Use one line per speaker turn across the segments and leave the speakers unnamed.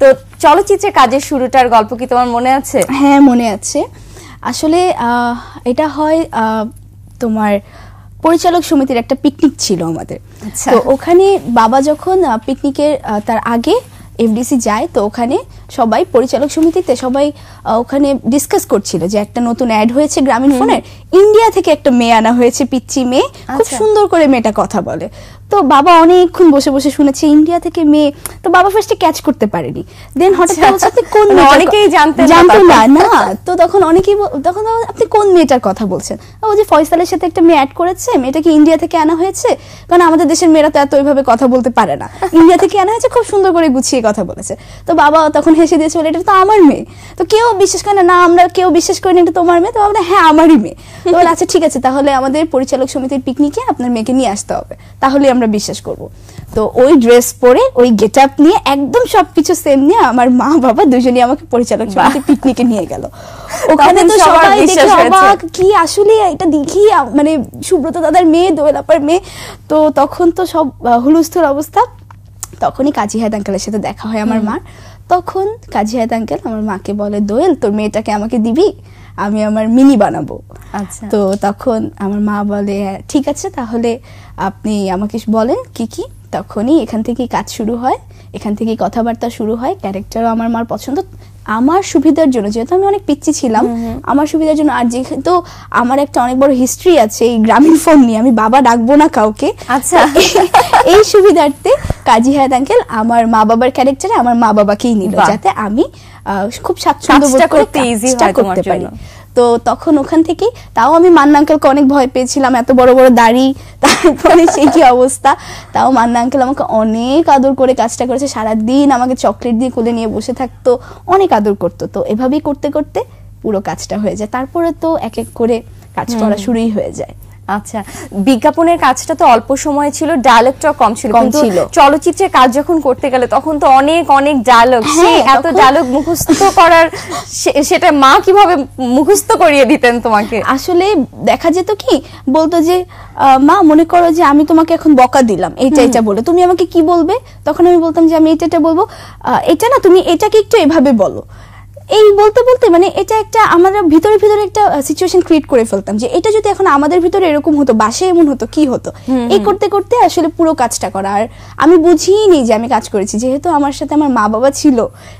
তো চলচ্চিত্রে কাজের শুরুটার গল্প কি তোমার মনে আছে হ্যাঁ মনে আছে আসলে এটা হয় তোমার পরিচালক সমিতির একটা পিকনিক ছিল আমাদের আচ্ছা। তো ওখানে বাবা যখন পিকনিকের তার আগে এফডিসি যায় তো ওখানে সবাই পরিচালক সমিতিতে সবাই ওখানে ডিসকাস করছিল যে একটা নতুন অ্যাড হয়েছে গ্রামীণ ফোনের ইন্ডিয়া থেকে একটা মেয়ে আনা হয়েছে পিচ্ছি মেয়ে খুব আচ্ছা। সুন্দর করে মেয়েটা কথা বলে তো বাবা অনেকক্ষণ বসে বসে শুনেছে ইন্ডিয়া থেকে মেয়ে তো বাবা ফার্স্টে ক্যাচ করতে পারেনি দেন হঠাৎ আচ্ছা। আপনি কোন মানে অনেকেই জানতে জানতো না না তো তখন অনেকেই তখন আপনি কোন মেয়েটার কথা বলছেন ও যে ফয়সালের সাথে একটা মেয়ে অ্যাড করেছে মেয়েটাকে ইন্ডিয়া থেকে আনা হয়েছে কারণ আমাদের দেশের মেয়েরা তো এত ওইভাবে কথা বলতে পারে না ইন্ডিয়া থেকে আনা হয়েছে খুব সুন্দর করে গুছিয়ে কথা বলেছে তো বাবা তখন হেসে দিয়েছে বলে এটা তো আমার মেয়ে তো কেউ বিশ্বাস করে না আমরা কেউ বিশ্বাস করি এটা তোমার মেয়ে তো আমরা হ্যাঁ আমারই মেয়ে তো বলে আচ্ছা ঠিক আছে তাহলে আমাদের পরিচালক সমিতির পিকনিকে আপনার মেয়েকে নিয়ে আসতে হবে তাহলে আমরা বিশ্বাস করব তো ওই ড্রেস পরে ওই গেট আপ নিয়ে একদম সবকিছু সেম নিয়ে আমার মা বাবা দুজনই আমাকে পরিচালক সমিতির পিকনিকে নিয়ে গেল ওখানে তো সবাই দেখে অবাক কি আসলে এটা দেখি মানে সুব্রত দাদার মেয়ে দোয়েলাপার মেয়ে তো তখন তো সব হুলুস্থুল অবস্থা তখনই কাজী হায়দ আঙ্কেলের সাথে দেখা হয় আমার মার তখন কাজী হায়দ আঙ্কেল আমার মাকে বলে দোয়েল তোর মেয়েটাকে আমাকে দিবি আমি আমার মিনি বানাবো আচ্ছা। তো তখন আমার মা বলে ঠিক আছে তাহলে আপনি আমাকে বলেন কি কি তখনই এখান থেকে কাজ শুরু হয় এখান থেকে কথাবার্তা শুরু হয় ক্যারেক্টারও আমার মার পছন্দ আমার সুবিধার জন্য যেহেতু আমি অনেক পিচ্ছি ছিলাম আমার সুবিধার জন্য আর যেহেতু আমার একটা অনেক বড় হিস্ট্রি আছে এই গ্রামীণ ফোন নিয়ে আমি বাবা ডাকবো না কাউকে আচ্ছা এই সুবিধার্থে কাজী হায়াত আঙ্কেল আমার মা বাবার ক্যারেক্টারে আমার মা বাবাকেই নিল যাতে আমি খুব স্বাচ্ছন্দ্য বোধ করতে ইজি করতে পারি তো তখন ওখান থেকে তাও আমি মান্না আঙ্কেলকে অনেক ভয় পেয়েছিলাম এত বড় বড় দাড়ি তারপরে সেই কি অবস্থা তাও মান্না আঙ্কেল আমাকে অনেক আদর করে কাজটা করেছে সারাদিন আমাকে চকলেট দিয়ে কোলে নিয়ে বসে থাকতো অনেক আদর করতো তো এভাবেই করতে করতে পুরো কাজটা হয়ে যায় তারপরে তো এক এক করে কাজ করা শুরুই হয়ে যায় আচ্ছা বিজ্ঞাপনের কাজটা তো অল্প সময় ছিল ডায়ালগটা কম ছিল কিন্তু চলচ্চিত্রে কাজ যখন করতে গেলে তখন তো অনেক অনেক ডায়ালগ হ্যাঁ, এত ডায়ালগ মুখস্থ করার সেটা মা কিভাবে মুখস্থ করিয়ে দিতেন তোমাকে আসলে দেখা যেত কি বলতো যে মা মনে করো যে আমি তোমাকে এখন বকা দিলাম এইটা এটা বলে তুমি আমাকে কি বলবে তখন আমি বলতাম যে আমি এটা এটা বলবো এটা না তুমি এটাকে একটু এভাবে বলো এই বলতে বলতে মানে এটা একটা আমাদের ভিতরে ভিতরে একটা সিচুয়েশন ক্রিয়েট করে ফেলতাম যে এটা যদি এখন আমাদের ভিতরে এরকম হতো বাসে এমন হতো কি হতো এই করতে করতে আসলে পুরো কাজটা করা আর আমি বুঝিই নিই যে আমি কাজ করেছি যেহেতু আমার সাথে আমার মা বাবা ছিল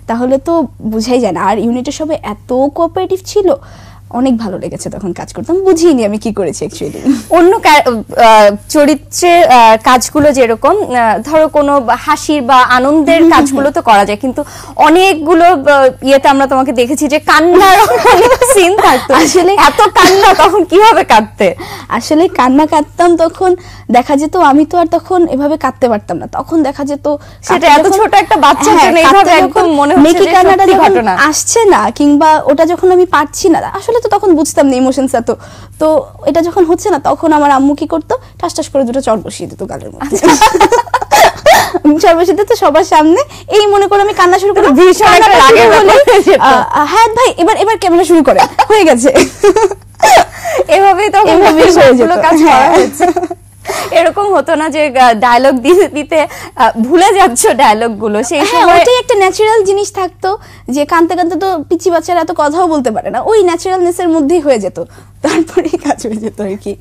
তাহলে তো বুঝাই যায় না আর ইউনিটের সবাই এত কোঅপারেটিভ ছিল অনেক ভালো লেগেছে তখন কাজ করতাম বুঝিনি আমি কি করেছি অ্যাকচুয়ালি অন্য চরিত্রের কাজগুলো যেরকম ধরো কোনো হাসির বা আনন্দের কাজগুলো তো করা যায় কিন্তু অনেকগুলো ইয়েতে আমরা তোমাকে দেখেছি যে কান্নার দিন থাকতো আসলে এত কান্না তখন কিভাবে কাঁদতে আসলে কান্না কাঁদতাম তখন দেখা যেত আমি তো আর তখন এভাবে কাঁদতে পারতাম না তখন দেখা যেত সেটা এত ছোট একটা বাচ্চা হ্যাঁ, এইভাবে একদম মনে হচ্ছে কান্নাটা ঘটনা আসছে না কিংবা ওটা যখন আমি পাচ্ছি না আসলে তো তখন বুঝতাম না ইমোশনস এত তো এটা যখন হচ্ছে না তখন আমার আম্মু কি করতো ঠাস ঠাস করে দুটো চট বসিয়ে দিত গালের মধ্যে আচ্ছা। তো সবার সামনে এই মনে আমি কান্না শুরু করে ভীষণ একটা হ্যাঁ ভাই এবার এবার ক্যামেরা শুরু করে হয়ে গেছে এভাবেই তো কাজ হ্যাঁ। এরকম হতো না যে ডায়লগ দিতে দিতে ভুলে যাচ্ছ ডায়লগ গুলো সেই হ্যাঁ, ওইটাই একটা ন্যাচারাল জিনিস থাকতো যে কানতে কানতে তো পিচি বাচ্চারা এত কথাও বলতে পারে না ওই ন্যাচারালনেস এর মধ্যেই হয়ে যেত তারপরেই কাজ হয়ে যেত আর কি